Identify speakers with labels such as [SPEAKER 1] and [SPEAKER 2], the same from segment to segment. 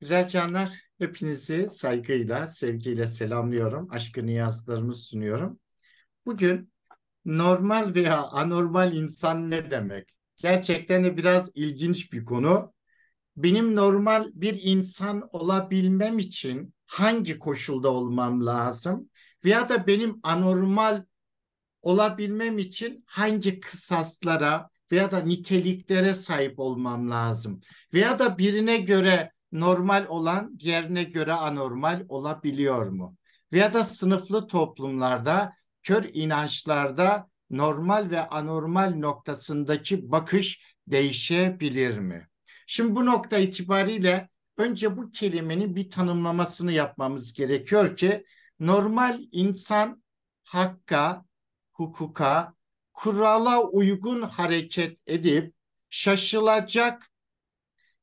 [SPEAKER 1] Güzel canlar, hepinizi saygıyla, sevgiyle selamlıyorum. Aşkı niyazlarımı sunuyorum. Bugün normal veya anormal insan ne demek? Gerçekten de biraz ilginç bir konu. Benim normal bir insan olabilmem için hangi koşulda olmam lazım? Veya da benim anormal olabilmem için hangi kısaslara veya da niteliklere sahip olmam lazım? Veya da birine göre normal olan yerine göre anormal olabiliyor mu? Veya da sınıflı toplumlarda, kör inançlarda normal ve anormal noktasındaki bakış değişebilir mi? Şimdi bu nokta itibariyle önce bu kelimenin bir tanımlamasını yapmamız gerekiyor ki normal insan hakka, hukuka, kurala uygun hareket edip şaşılacak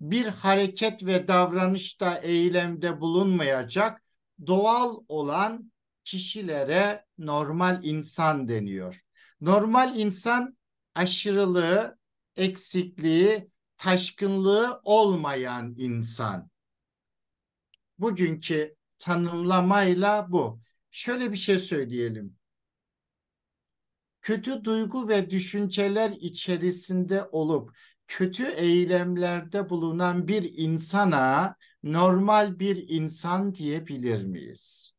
[SPEAKER 1] bir hareket ve davranışta eylemde bulunmayacak doğal olan kişilere normal insan deniyor. Normal insan aşırılığı, eksikliği, taşkınlığı olmayan insan. Bugünkü tanımlamayla bu. Şöyle bir şey söyleyelim. Kötü duygu ve düşünceler içerisinde olup kötü eylemlerde bulunan bir insana normal bir insan diyebilir miyiz?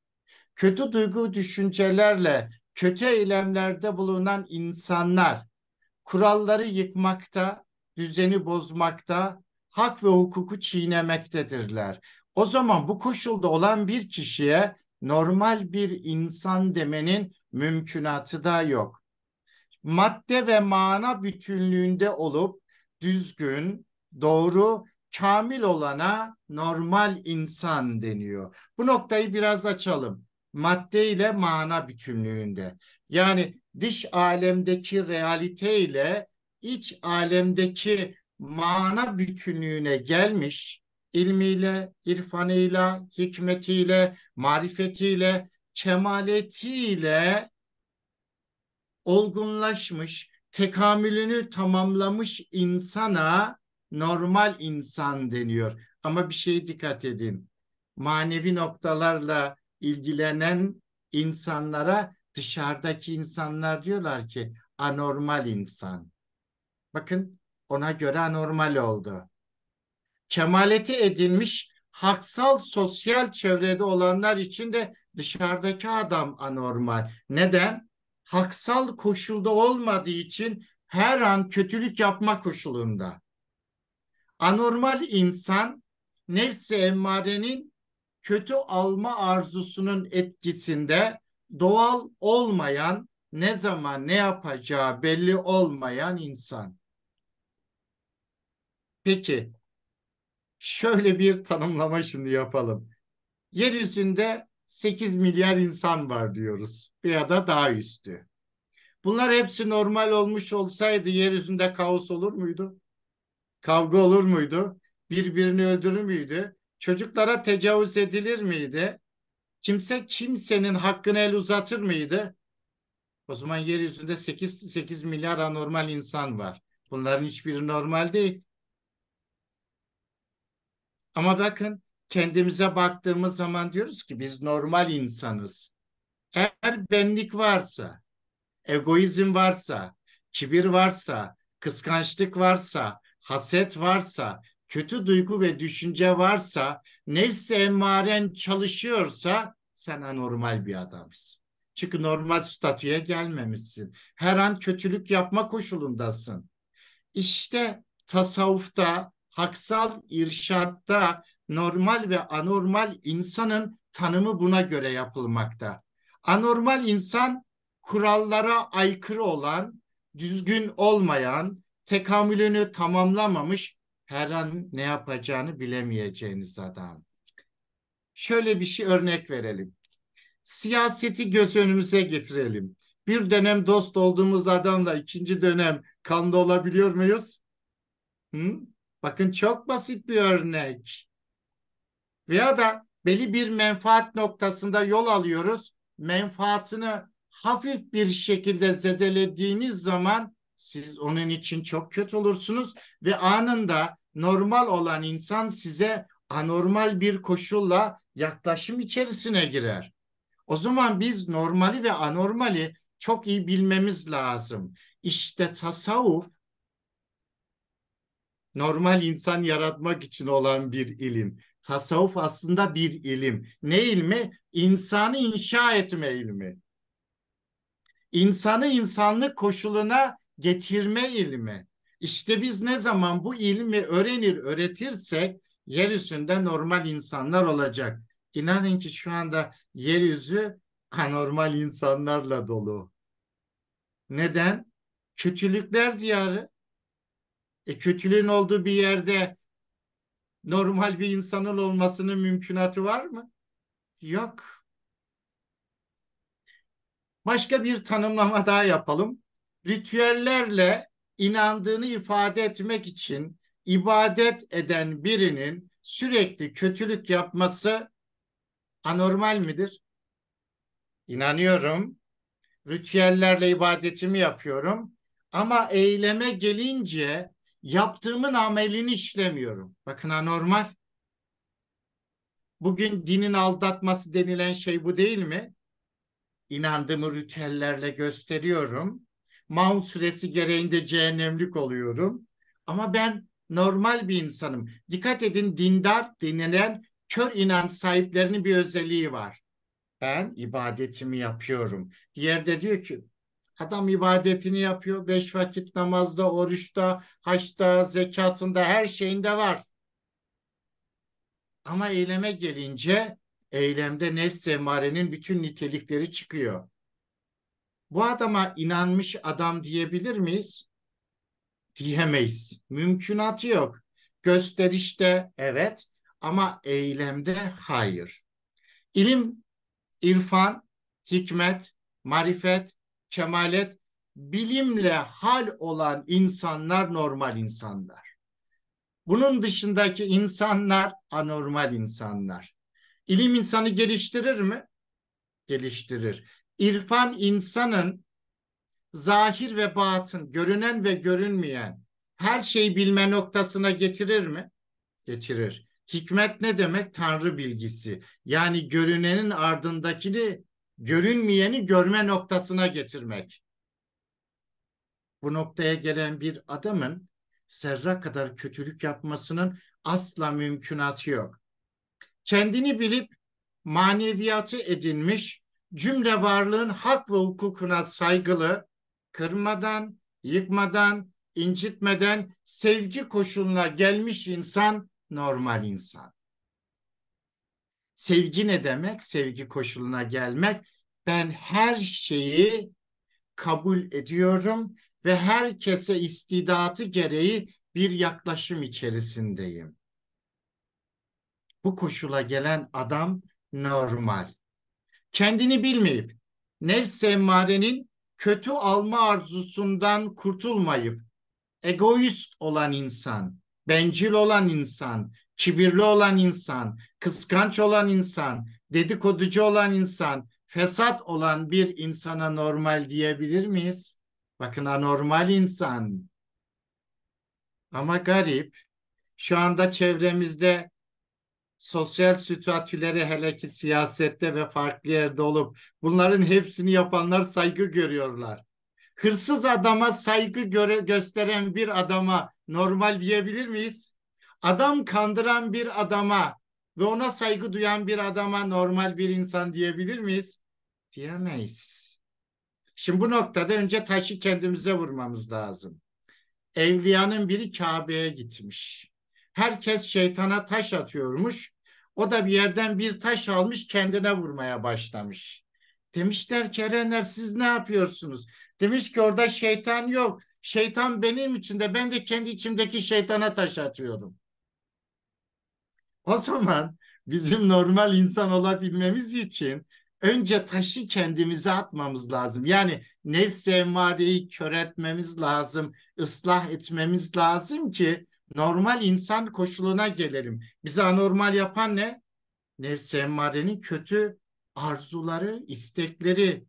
[SPEAKER 1] Kötü duygu düşüncelerle kötü eylemlerde bulunan insanlar kuralları yıkmakta, düzeni bozmakta, hak ve hukuku çiğnemektedirler. O zaman bu koşulda olan bir kişiye normal bir insan demenin mümkünatı da yok. Madde ve mana bütünlüğünde olup düzgün, doğru, kamil olana normal insan deniyor. Bu noktayı biraz açalım. Madde ile mana bütünlüğünde. Yani dış alemdeki realite ile iç alemdeki mana bütünlüğüne gelmiş ilmiyle, irfanıyla, hikmetiyle, marifetiyle, kemaletiyle olgunlaşmış, tekamülünü tamamlamış insana normal insan deniyor. Ama bir şey dikkat edin. Manevi noktalarla ilgilenen insanlara dışarıdaki insanlar diyorlar ki anormal insan. Bakın ona göre anormal oldu. Kemaleti edinmiş haksal sosyal çevrede olanlar için de dışarıdaki adam anormal. Neden? haksal koşulda olmadığı için her an kötülük yapma koşulunda. Anormal insan nefsi emmarenin kötü alma arzusunun etkisinde doğal olmayan ne zaman ne yapacağı belli olmayan insan. Peki şöyle bir tanımlama şimdi yapalım. Yeryüzünde 8 milyar insan var diyoruz ya da daha üstü. Bunlar hepsi normal olmuş olsaydı yeryüzünde kaos olur muydu? Kavga olur muydu? Birbirini öldürür müydü? Çocuklara tecavüz edilir miydi? Kimse kimsenin hakkını el uzatır mıydı? O zaman yeryüzünde 8, 8 milyar anormal insan var. Bunların hiçbiri normal değil. Ama bakın kendimize baktığımız zaman diyoruz ki biz normal insanız. Eğer benlik varsa, egoizm varsa, kibir varsa, kıskançlık varsa, haset varsa, kötü duygu ve düşünce varsa, nefse emmaren çalışıyorsa sen anormal bir adamsın. Çünkü normal statüye gelmemişsin. Her an kötülük yapma koşulundasın. İşte tasavvufta, haksal irşatta normal ve anormal insanın tanımı buna göre yapılmakta. Anormal insan kurallara aykırı olan, düzgün olmayan, tekamülünü tamamlamamış, her an ne yapacağını bilemeyeceğiniz adam. Şöyle bir şey örnek verelim. Siyaseti göz önümüze getirelim. Bir dönem dost olduğumuz adamla ikinci dönem kanda olabiliyor muyuz? Hı? Bakın çok basit bir örnek. Veya da belli bir menfaat noktasında yol alıyoruz. Menfaatını hafif bir şekilde zedelediğiniz zaman siz onun için çok kötü olursunuz ve anında normal olan insan size anormal bir koşulla yaklaşım içerisine girer. O zaman biz normali ve anormali çok iyi bilmemiz lazım. İşte tasavvuf normal insan yaratmak için olan bir ilim. Tasavvuf aslında bir ilim. Ne ilmi? İnsanı inşa etme ilmi. İnsanı insanlık koşuluna getirme ilmi. İşte biz ne zaman bu ilmi öğrenir, öğretirsek yeryüzünde normal insanlar olacak. İnanın ki şu anda yeryüzü anormal insanlarla dolu. Neden? Kötülükler diyarı. E, kötülüğün olduğu bir yerde normal bir insanın olmasının mümkünatı var mı? Yok. Başka bir tanımlama daha yapalım. Ritüellerle inandığını ifade etmek için ibadet eden birinin sürekli kötülük yapması anormal midir? İnanıyorum. Ritüellerle ibadetimi yapıyorum. Ama eyleme gelince yaptığımın amelini işlemiyorum. Bakın anormal. Bugün dinin aldatması denilen şey bu değil mi? İnandığımı ritüellerle gösteriyorum. Maun süresi gereğinde cehennemlik oluyorum. Ama ben normal bir insanım. Dikkat edin dindar denilen kör inanç sahiplerinin bir özelliği var. Ben ibadetimi yapıyorum. Diğer de diyor ki Adam ibadetini yapıyor. Beş vakit namazda, oruçta, haçta, zekatında her şeyinde var. Ama eyleme gelince eylemde nefs emmarenin bütün nitelikleri çıkıyor. Bu adama inanmış adam diyebilir miyiz? Diyemeyiz. Mümkünatı yok. Gösterişte evet ama eylemde hayır. İlim, irfan, hikmet, marifet Kemalet bilimle hal olan insanlar normal insanlar. Bunun dışındaki insanlar anormal insanlar. İlim insanı geliştirir mi? Geliştirir. İrfan insanın zahir ve batın, görünen ve görünmeyen her şeyi bilme noktasına getirir mi? Getirir. Hikmet ne demek? Tanrı bilgisi. Yani görünenin ardındakini görünmeyeni görme noktasına getirmek. Bu noktaya gelen bir adamın serra kadar kötülük yapmasının asla mümkünatı yok. Kendini bilip maneviyatı edinmiş, cümle varlığın hak ve hukukuna saygılı, kırmadan, yıkmadan, incitmeden sevgi koşuluna gelmiş insan normal insan. Sevgi ne demek? Sevgi koşuluna gelmek. Ben her şeyi kabul ediyorum ve herkese istidatı gereği bir yaklaşım içerisindeyim. Bu koşula gelen adam normal. Kendini bilmeyip nefs emmarenin kötü alma arzusundan kurtulmayıp egoist olan insan, bencil olan insan, kibirli olan insan, kıskanç olan insan, dedikoducu olan insan, fesat olan bir insana normal diyebilir miyiz? Bakın anormal insan. Ama garip. Şu anda çevremizde sosyal statüleri hele ki siyasette ve farklı yerde olup bunların hepsini yapanlar saygı görüyorlar. Hırsız adama saygı göre gösteren bir adama normal diyebilir miyiz? Adam kandıran bir adama ve ona saygı duyan bir adama normal bir insan diyebilir miyiz? Diyemeyiz. Şimdi bu noktada önce taşı kendimize vurmamız lazım. Evliyanın biri Kabe'ye gitmiş. Herkes şeytana taş atıyormuş. O da bir yerden bir taş almış kendine vurmaya başlamış. Demişler ki Erenler siz ne yapıyorsunuz? Demiş ki orada şeytan yok. Şeytan benim içinde. Ben de kendi içimdeki şeytana taş atıyorum. O zaman bizim normal insan olabilmemiz için önce taşı kendimize atmamız lazım. Yani nefs emmadeyi kör etmemiz lazım, ıslah etmemiz lazım ki normal insan koşuluna gelelim. Bizi anormal yapan ne? Nefs emmadenin kötü arzuları, istekleri.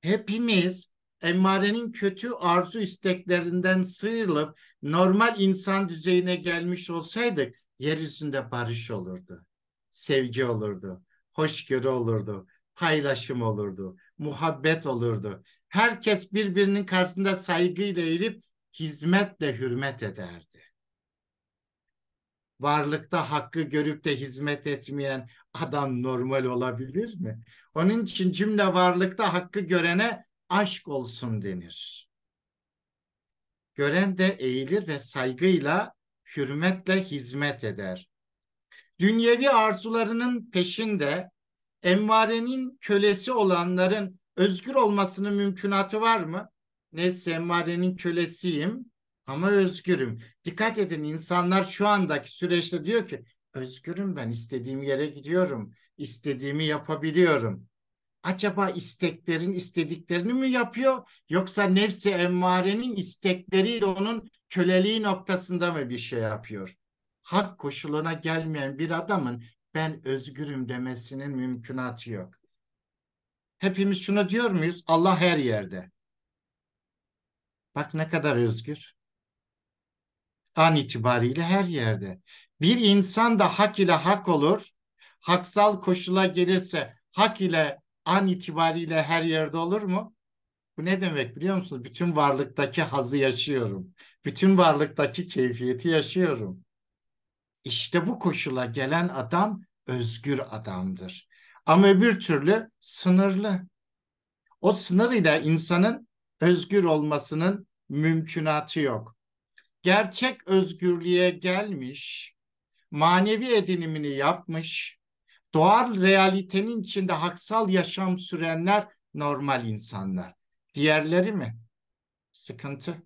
[SPEAKER 1] Hepimiz emmarenin kötü arzu isteklerinden sıyrılıp normal insan düzeyine gelmiş olsaydık yeryüzünde barış olurdu. Sevgi olurdu. Hoşgörü olurdu. Paylaşım olurdu. Muhabbet olurdu. Herkes birbirinin karşısında saygıyla eğilip hizmetle hürmet ederdi. Varlıkta hakkı görüp de hizmet etmeyen adam normal olabilir mi? Onun için cümle varlıkta hakkı görene aşk olsun denir. Gören de eğilir ve saygıyla hürmetle hizmet eder. Dünyevi arzularının peşinde emmarenin kölesi olanların özgür olmasının mümkünatı var mı? Neyse emmarenin kölesiyim ama özgürüm. Dikkat edin insanlar şu andaki süreçte diyor ki özgürüm ben istediğim yere gidiyorum, istediğimi yapabiliyorum acaba isteklerin istediklerini mi yapıyor yoksa nefsi emmarenin istekleriyle onun köleliği noktasında mı bir şey yapıyor? Hak koşuluna gelmeyen bir adamın ben özgürüm demesinin mümkünatı yok. Hepimiz şunu diyor muyuz? Allah her yerde. Bak ne kadar özgür. An itibariyle her yerde. Bir insan da hak ile hak olur. Haksal koşula gelirse hak ile an itibariyle her yerde olur mu? Bu ne demek biliyor musunuz? Bütün varlıktaki hazı yaşıyorum. Bütün varlıktaki keyfiyeti yaşıyorum. İşte bu koşula gelen adam özgür adamdır. Ama öbür türlü sınırlı. O sınırıyla insanın özgür olmasının mümkünatı yok. Gerçek özgürlüğe gelmiş, manevi edinimini yapmış, Doğal realitenin içinde haksal yaşam sürenler normal insanlar. Diğerleri mi? Sıkıntı.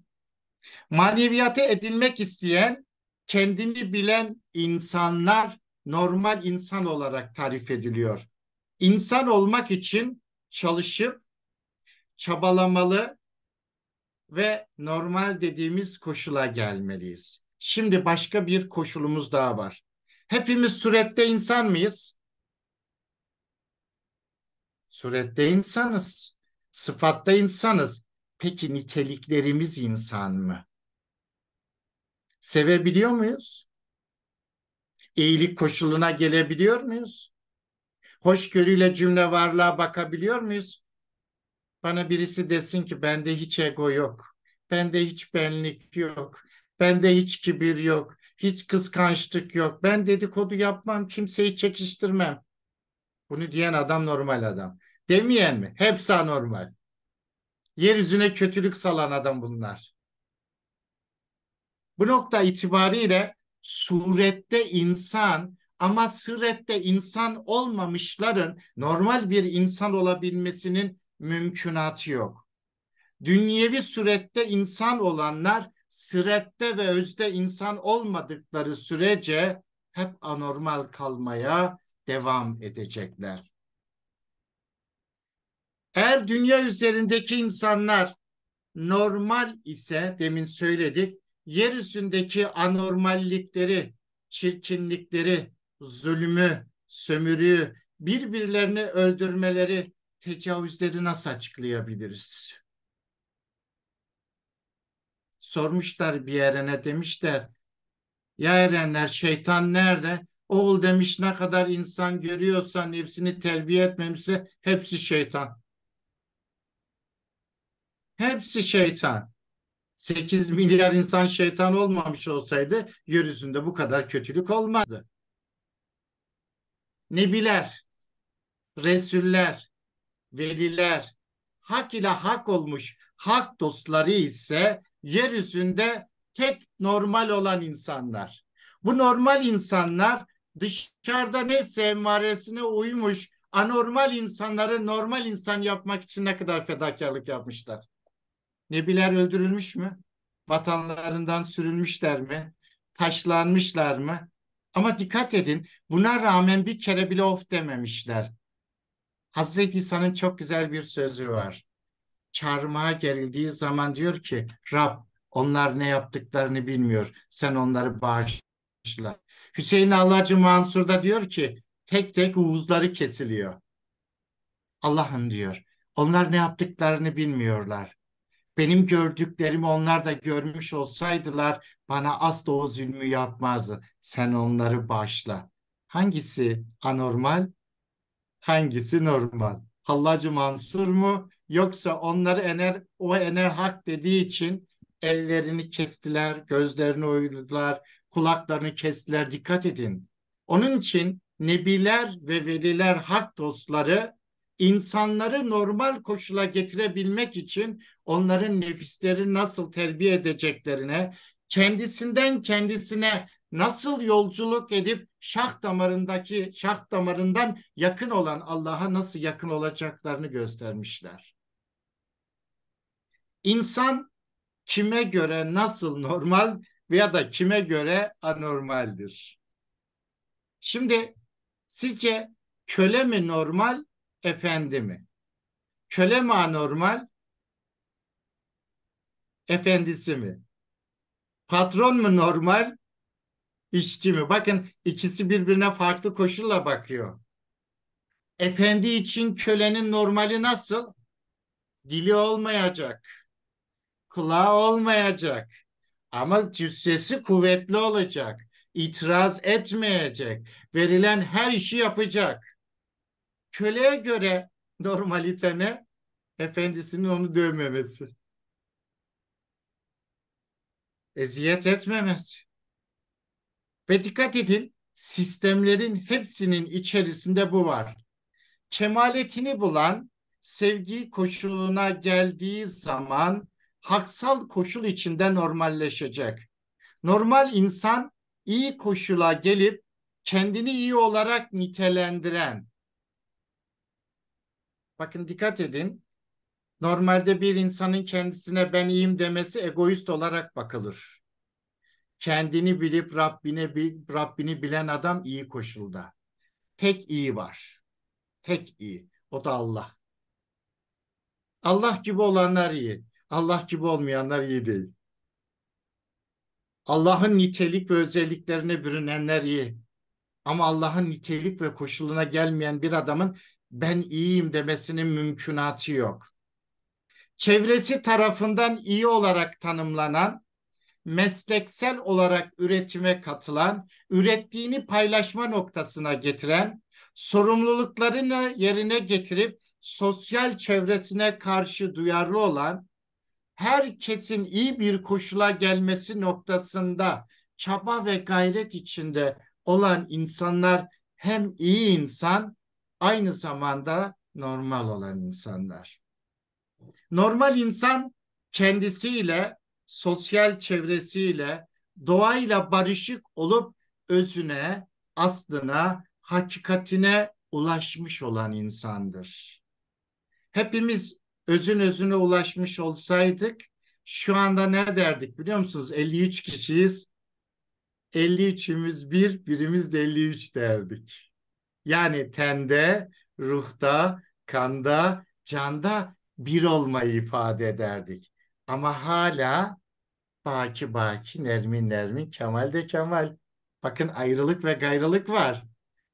[SPEAKER 1] Maneviyata edinmek isteyen, kendini bilen insanlar normal insan olarak tarif ediliyor. İnsan olmak için çalışıp, çabalamalı ve normal dediğimiz koşula gelmeliyiz. Şimdi başka bir koşulumuz daha var. Hepimiz surette insan mıyız? surette insanız, sıfatta insanız. Peki niteliklerimiz insan mı? Sevebiliyor muyuz? İyilik koşuluna gelebiliyor muyuz? Hoşgörüyle cümle varlığa bakabiliyor muyuz? Bana birisi desin ki bende hiç ego yok. Bende hiç benlik yok. Bende hiç kibir yok. Hiç kıskançlık yok. Ben dedikodu yapmam, kimseyi çekiştirmem. Bunu diyen adam normal adam. Demeyen mi? Hepsi anormal. Yeryüzüne kötülük salan adam bunlar. Bu nokta itibariyle surette insan ama sırette insan olmamışların normal bir insan olabilmesinin mümkünatı yok. Dünyevi surette insan olanlar sırette ve özde insan olmadıkları sürece hep anormal kalmaya devam edecekler. Eğer dünya üzerindeki insanlar normal ise demin söyledik yeryüzündeki anormallikleri, çirkinlikleri, zulmü, sömürüyü, birbirlerini öldürmeleri, tecavüzleri nasıl açıklayabiliriz? Sormuşlar bir yerine demişler. Ya erenler şeytan nerede? Oğul demiş ne kadar insan görüyorsan nefsini terbiye etmemişse hepsi şeytan. Hepsi şeytan. 8 milyar insan şeytan olmamış olsaydı yeryüzünde bu kadar kötülük olmazdı. Nebiler, Resuller, Veliler, hak ile hak olmuş hak dostları ise yeryüzünde tek normal olan insanlar. Bu normal insanlar dışarıda nefse emmaresine uymuş anormal insanları normal insan yapmak için ne kadar fedakarlık yapmışlar. Nebiler öldürülmüş mü? Vatanlarından sürülmüşler mi? Taşlanmışlar mı? Ama dikkat edin buna rağmen bir kere bile of dememişler. Hazreti İsa'nın çok güzel bir sözü var. Çarmıha gerildiği zaman diyor ki Rab onlar ne yaptıklarını bilmiyor. Sen onları bağışla. Hüseyin Allahcı Mansur da diyor ki tek tek uğuzları kesiliyor. Allah'ın diyor. Onlar ne yaptıklarını bilmiyorlar. Benim gördüklerimi onlar da görmüş olsaydılar bana asla o zulmü yapmazdı. Sen onları bağışla. Hangisi anormal? Hangisi normal? Hallacı Mansur mu? Yoksa onları Ener, o Ener Hak dediği için ellerini kestiler, gözlerini oydular, kulaklarını kestiler. Dikkat edin. Onun için nebiler ve veliler hak dostları insanları normal koşula getirebilmek için onların nefisleri nasıl terbiye edeceklerine, kendisinden kendisine nasıl yolculuk edip şah damarındaki şah damarından yakın olan Allah'a nasıl yakın olacaklarını göstermişler. İnsan kime göre nasıl normal veya da kime göre anormaldir? Şimdi sizce köle mi normal efendi mi? Köle mi anormal? Efendisi mi? Patron mu normal? İşçi mi? Bakın ikisi birbirine farklı koşulla bakıyor. Efendi için kölenin normali nasıl? Dili olmayacak. Kulağı olmayacak. Ama cüssesi kuvvetli olacak. İtiraz etmeyecek. Verilen her işi yapacak köleye göre normalite ne? Efendisinin onu dövmemesi. Eziyet etmemesi. Ve dikkat edin sistemlerin hepsinin içerisinde bu var. Kemaletini bulan sevgi koşuluna geldiği zaman haksal koşul içinde normalleşecek. Normal insan iyi koşula gelip kendini iyi olarak nitelendiren, Bakın dikkat edin. Normalde bir insanın kendisine ben iyiyim demesi egoist olarak bakılır. Kendini bilip Rabbine Rabbini bilen adam iyi koşulda. Tek iyi var. Tek iyi. O da Allah. Allah gibi olanlar iyi. Allah gibi olmayanlar iyi değil. Allah'ın nitelik ve özelliklerine bürünenler iyi. Ama Allah'ın nitelik ve koşuluna gelmeyen bir adamın ben iyiyim demesinin mümkünatı yok. Çevresi tarafından iyi olarak tanımlanan, mesleksel olarak üretime katılan, ürettiğini paylaşma noktasına getiren, sorumluluklarını yerine getirip sosyal çevresine karşı duyarlı olan, herkesin iyi bir koşula gelmesi noktasında çaba ve gayret içinde olan insanlar hem iyi insan aynı zamanda normal olan insanlar. Normal insan kendisiyle, sosyal çevresiyle, doğayla barışık olup özüne, aslına, hakikatine ulaşmış olan insandır. Hepimiz özün özüne ulaşmış olsaydık şu anda ne derdik biliyor musunuz? 53 kişiyiz. 53'ümüz bir, birimiz de 53 derdik. Yani tende, ruhta, kanda, canda bir olmayı ifade ederdik. Ama hala baki baki, nermin nermin, kemal de kemal. Bakın ayrılık ve gayrılık var.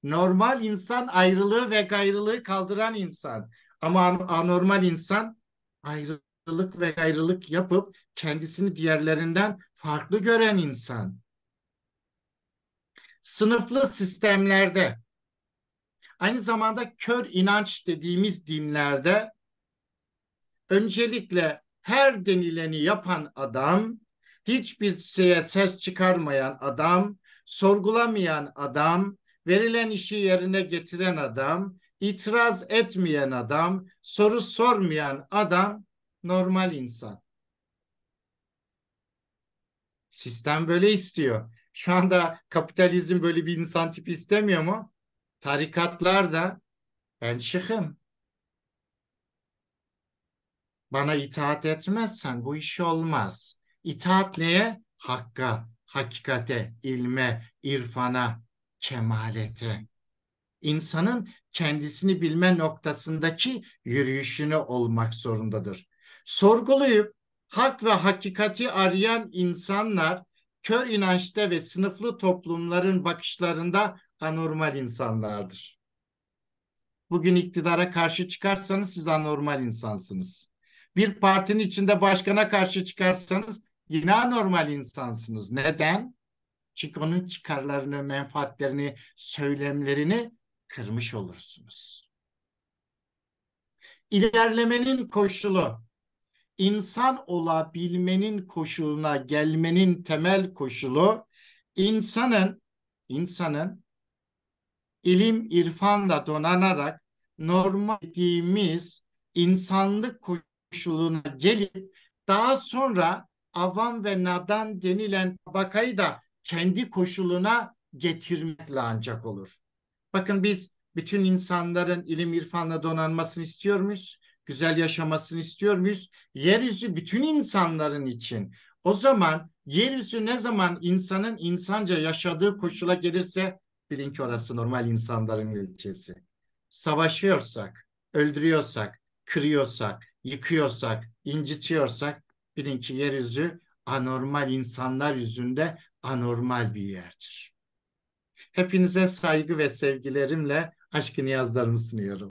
[SPEAKER 1] Normal insan ayrılığı ve gayrılığı kaldıran insan. Ama anormal insan ayrılık ve gayrılık yapıp kendisini diğerlerinden farklı gören insan. Sınıflı sistemlerde Aynı zamanda kör inanç dediğimiz dinlerde öncelikle her denileni yapan adam, hiçbir şeye ses çıkarmayan adam, sorgulamayan adam, verilen işi yerine getiren adam, itiraz etmeyen adam, soru sormayan adam normal insan. Sistem böyle istiyor. Şu anda kapitalizm böyle bir insan tipi istemiyor mu? Tarikatlar da ben şıkım. Bana itaat etmezsen bu iş olmaz. İtaat neye? Hakka, hakikate, ilme, irfana, kemalete. İnsanın kendisini bilme noktasındaki yürüyüşünü olmak zorundadır. Sorgulayıp hak ve hakikati arayan insanlar kör inançta ve sınıflı toplumların bakışlarında anormal insanlardır. Bugün iktidara karşı çıkarsanız siz anormal insansınız. Bir partinin içinde başkana karşı çıkarsanız yine anormal insansınız. Neden? Çünkü onun çıkarlarını, menfaatlerini, söylemlerini kırmış olursunuz. İlerlemenin koşulu, insan olabilmenin koşuluna gelmenin temel koşulu insanın insanın ilim irfanla donanarak normal dediğimiz insanlık koşuluna gelip daha sonra avam ve nadan denilen tabakayı da kendi koşuluna getirmekle ancak olur. Bakın biz bütün insanların ilim irfanla donanmasını istiyor muyuz? Güzel yaşamasını istiyor muyuz? Yeryüzü bütün insanların için. O zaman yeryüzü ne zaman insanın insanca yaşadığı koşula gelirse bilin ki orası normal insanların ülkesi. Savaşıyorsak, öldürüyorsak, kırıyorsak, yıkıyorsak, incitiyorsak bilin ki yeryüzü anormal insanlar yüzünde anormal bir yerdir. Hepinize saygı ve sevgilerimle aşkın yazlarımı sunuyorum.